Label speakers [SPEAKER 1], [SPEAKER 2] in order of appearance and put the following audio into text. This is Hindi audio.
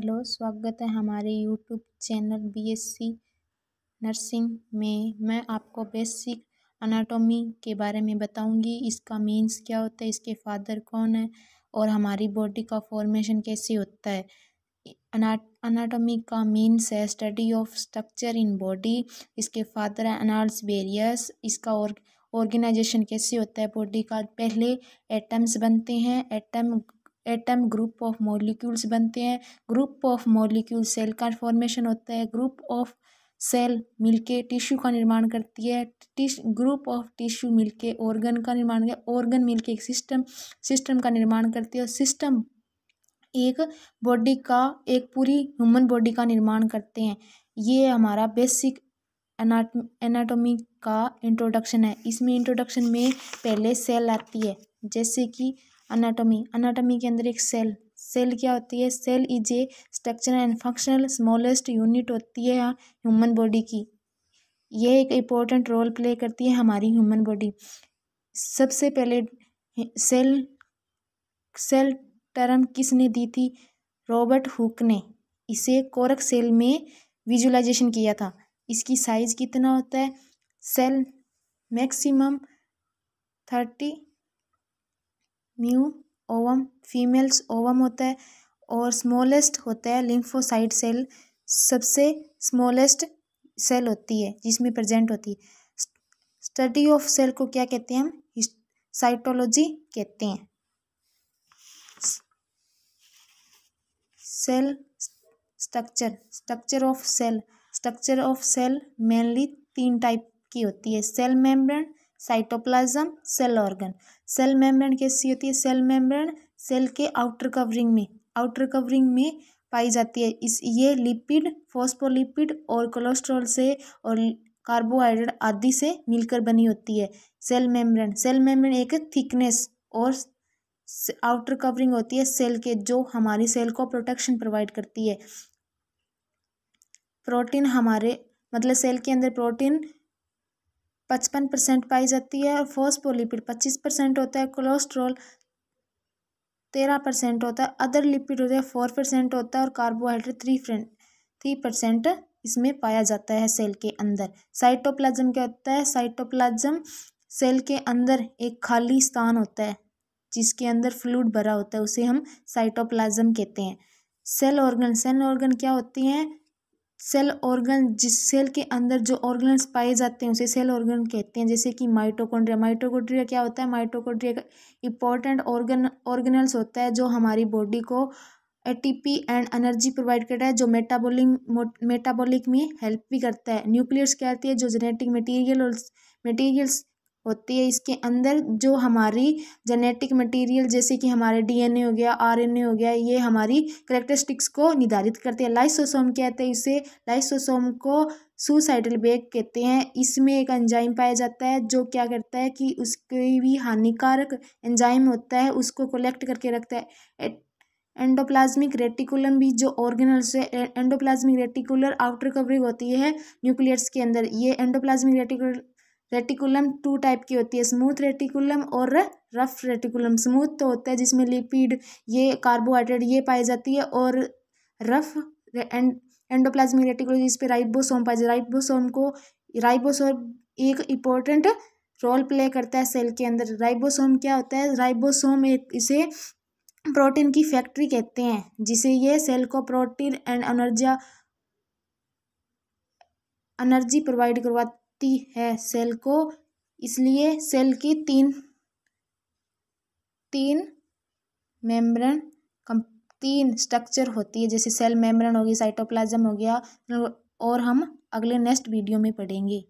[SPEAKER 1] हेलो स्वागत है हमारे YouTube channel B S C nursing में मैं आपको बेसिक अनाटोमी के बारे में बताऊंगी इसका मीन्स क्या होता है इसके फादर कौन है और हमारी बॉडी का फॉर्मेशन कैसे होता है अनाटोमी का मीन्स है study of structure in body इसके फादर है अनाल्स बेरियस इसका और ऑर्गेनाइजेशन कैसे होता है बॉडी का पहले एटम्स बनते हैं atom atom group of molecules बनते हैं ग्रुप ऑफ मॉलिक्यूल सेल का फॉर्मेशन होता है ग्रुप ऑफ सेल मिलके टिश्यू का निर्माण करती है टिश ग्रुप ऑफ टिश्यू मिलके ऑर्गन का निर्माण ऑर्गन मिलके एक सिस्टम सिस्टम का निर्माण करती है और सिस्टम एक बॉडी का एक पूरी ह्यूमन बॉडी का निर्माण करते हैं ये हमारा बेसिक एनाटमी एनाटोमी का इंट्रोडक्शन है इसमें इंट्रोडक्शन में पहले सेल आती है जैसे कि अनाटोमी अनाटोमी के अंदर एक सेल सेल क्या होती है cell is a structure and functional smallest unit होती है ह्यूमन बॉडी की यह एक इम्पोर्टेंट रोल प्ले करती है हमारी ह्यूमन बॉडी सबसे पहले सेल सेल टर्म किसने दी थी रॉबर्ट हुक ने इसे कोरक सेल में विजुलाइजेशन किया था इसकी साइज कितना होता है cell maximum thirty mu ovum females ovum होता है और स्मॉलेस्ट होता है लिम्फोसाइड सेल सबसे स्मॉलेस्ट सेल होती है जिसमें प्रेजेंट होती है स्टडी ऑफ सेल को क्या कहते हैं हम साइटोलॉजी कहते हैं cell structure structure of cell structure of cell mainly तीन टाइप की होती है cell membrane cytoplasm cell organ cell membrane कैसी होती है सेल मेम्ब्रेन सेल के आउटर कवरिंग में आउटर कवरिंग में पाई जाती है इस ये लिपिड फोस्फोलिपिड और कोलेस्ट्रॉल से और कार्बोहाइड्रेट आदि से मिलकर बनी होती है सेल मेम्ब्रेन सेल मेम्ब्रेन एक थिकनेस और आउटर कवरिंग होती है सेल के जो हमारी सेल को प्रोटेक्शन प्रोवाइड करती है प्रोटीन हमारे मतलब सेल के अंदर प्रोटीन पचपन परसेंट पाई जाती है और फोस्पोलिपिड पच्चीस परसेंट होता है कोलेस्ट्रोल तेरह परसेंट होता है अदर लिपिड होता है फोर परसेंट होता है और कार्बोहाइड्रेट थ्री थ्री परसेंट इसमें पाया जाता है सेल के अंदर साइटोप्लाज्म क्या होता है साइटोप्लाज्म सेल के अंदर एक खाली स्थान होता है जिसके अंदर फ्लूड भरा होता है उसे हम साइटोप्लाज्म कहते हैं सेल ऑर्गन सेल ऑर्गन क्या होती हैं सेल ऑर्गन जिस सेल के अंदर जो ऑर्गन्स पाए जाते हैं उसे सेल ऑर्गन कहते हैं जैसे कि माइटोकॉन्ड्रिया माइटोकॉन्ड्रिया क्या होता है माइटोकॉन्ड्रिया का इंपॉर्टेंट ऑर्गन ऑर्गेनल्स होता है जो हमारी बॉडी को एटीपी एंड एनर्जी प्रोवाइड करता है जो मेटाबॉलिक मेटाबॉलिक में हेल्प भी करता है न्यूक्लियस क्या होती है जो जेनेटिक मटीरियल और होती है इसके अंदर जो हमारी जेनेटिक मटेरियल जैसे कि हमारे डीएनए हो गया आरएनए हो गया ये हमारी करेक्टरिस्टिक्स को निर्धारित करते हैं लाइसोसोम कहते हैं इसे लाइसोसोम को सुसाइडल बेग कहते हैं इसमें एक एंजाइम पाया जाता है जो क्या करता है कि उसकी भी हानिकारक एंजाइम होता है उसको कलेक्ट करके रखता है एंडोप्लाज्मिक रेटिकुलम भी जो ऑर्गेनल से एंडोप्लाज्मिक रेटिकुलर आउटर कवरिंग होती है न्यूक्लियस के अंदर ये endoplasmic reticular reticulum two type की होती है स्मूथ रेटिकुलम और रफ रेटिकुलम स्मूथ तो होता है जिसमें लिपिड ये कार्बोहाइड्रेट ये पाई जाती है और रफ एंड एंडोप्लाज्मिक रेटिकुलम जिस पे राइबोसोम पाए जाती राइबोसोम को राइबोसोम एक इम्पोर्टेंट रोल प्ले करता है सेल के अंदर राइबोसोम क्या होता है राइबोसोम एक इसे प्रोटीन की फैक्ट्री कहते हैं जिसे ये सेल को प्रोटीन एंड एनर्जा एनर्जी प्रोवाइड करवा सकती है सेल को इसलिए सेल की तीन तीन मेम्ब्रेन कम तीन स्ट्रक्चर होती है जैसे सेल मेम्ब्रेन होगी साइटोप्लाज्म हो गया और हम अगले नेक्स्ट वीडियो में पढ़ेंगे